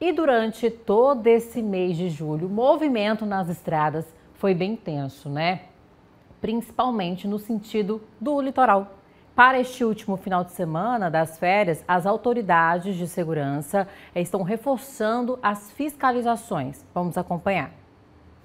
E durante todo esse mês de julho, o movimento nas estradas foi bem tenso, né? Principalmente no sentido do litoral. Para este último final de semana das férias, as autoridades de segurança eh, estão reforçando as fiscalizações. Vamos acompanhar.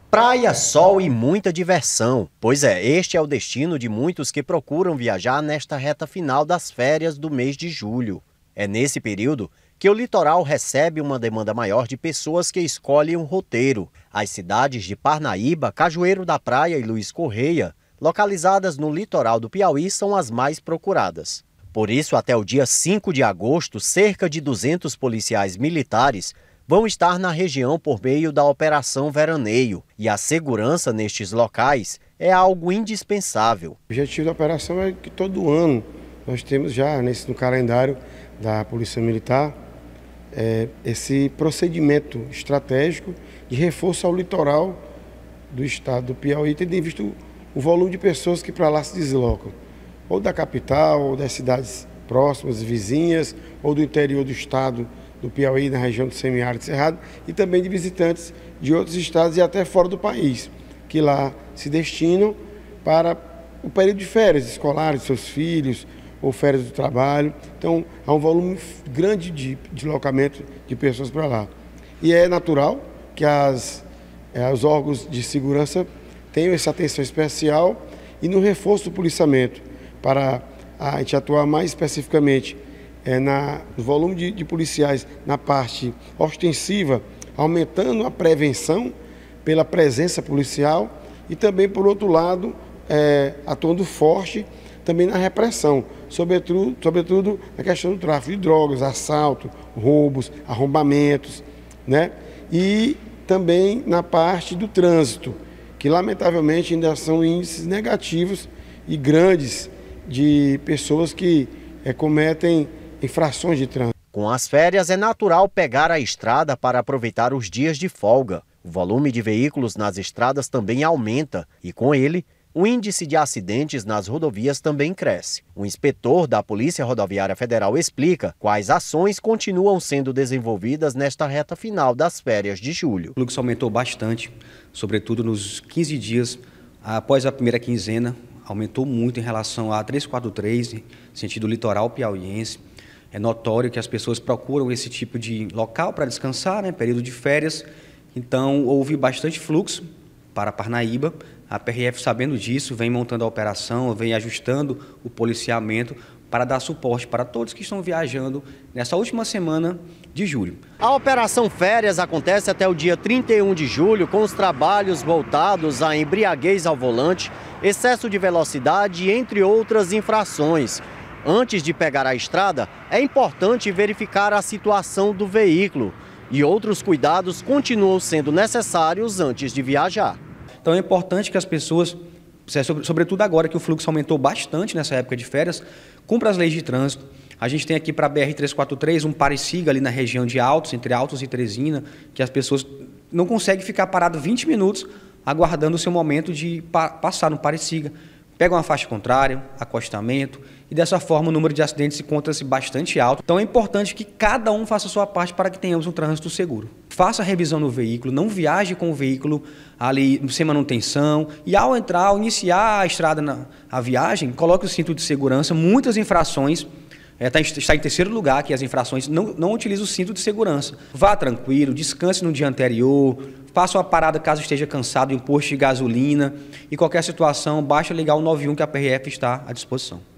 Praia, sol e muita diversão. Pois é, este é o destino de muitos que procuram viajar nesta reta final das férias do mês de julho. É nesse período que o litoral recebe uma demanda maior de pessoas que escolhem um roteiro. As cidades de Parnaíba, Cajueiro da Praia e Luiz Correia, localizadas no litoral do Piauí, são as mais procuradas. Por isso, até o dia 5 de agosto, cerca de 200 policiais militares vão estar na região por meio da Operação Veraneio. E a segurança nestes locais é algo indispensável. O objetivo da operação é que todo ano nós temos já nesse, no calendário da Polícia Militar é, esse procedimento estratégico de reforço ao litoral do estado do Piauí, tendo em vista o, o volume de pessoas que para lá se deslocam, ou da capital, ou das cidades próximas, vizinhas, ou do interior do estado do Piauí, na região do semiárido cerrado, e também de visitantes de outros estados e até fora do país, que lá se destinam para o período de férias escolares de seus filhos, ou férias do trabalho. Então, há um volume grande de deslocamento de pessoas para lá. E é natural que as, eh, os órgãos de segurança tenham essa atenção especial e no reforço do policiamento, para a gente atuar mais especificamente é, na, no volume de, de policiais na parte ostensiva, aumentando a prevenção pela presença policial e também, por outro lado, é, atuando forte também na repressão, sobretudo, sobretudo na questão do tráfico de drogas, assalto, roubos, arrombamentos, né? E também na parte do trânsito, que lamentavelmente ainda são índices negativos e grandes de pessoas que é, cometem infrações de trânsito. Com as férias, é natural pegar a estrada para aproveitar os dias de folga. O volume de veículos nas estradas também aumenta e, com ele, o índice de acidentes nas rodovias também cresce. O inspetor da Polícia Rodoviária Federal explica quais ações continuam sendo desenvolvidas nesta reta final das férias de julho. O fluxo aumentou bastante, sobretudo nos 15 dias após a primeira quinzena, aumentou muito em relação à 343, sentido litoral piauiense. É notório que as pessoas procuram esse tipo de local para descansar, né, período de férias. Então, houve bastante fluxo para Parnaíba, a PRF, sabendo disso, vem montando a operação, vem ajustando o policiamento para dar suporte para todos que estão viajando nessa última semana de julho. A Operação Férias acontece até o dia 31 de julho, com os trabalhos voltados a embriaguez ao volante, excesso de velocidade, entre outras infrações. Antes de pegar a estrada, é importante verificar a situação do veículo. E outros cuidados continuam sendo necessários antes de viajar. Então é importante que as pessoas, é sobretudo agora que o fluxo aumentou bastante nessa época de férias, cumpra as leis de trânsito. A gente tem aqui para a BR-343 um pareciga ali na região de Altos, entre Altos e Teresina, que as pessoas não conseguem ficar parado 20 minutos aguardando o seu momento de pa passar no pareciga. Pega uma faixa contrária, acostamento, e dessa forma o número de acidentes encontra-se bastante alto. Então é importante que cada um faça a sua parte para que tenhamos um trânsito seguro faça a revisão no veículo, não viaje com o veículo ali sem manutenção. E ao entrar, ao iniciar a estrada, na, a viagem, coloque o cinto de segurança. Muitas infrações é, tá, está em terceiro lugar que as infrações não, não utilizam o cinto de segurança. Vá tranquilo, descanse no dia anterior, faça uma parada caso esteja cansado em um posto de gasolina. E qualquer situação, basta ligar o 91 que a PRF está à disposição.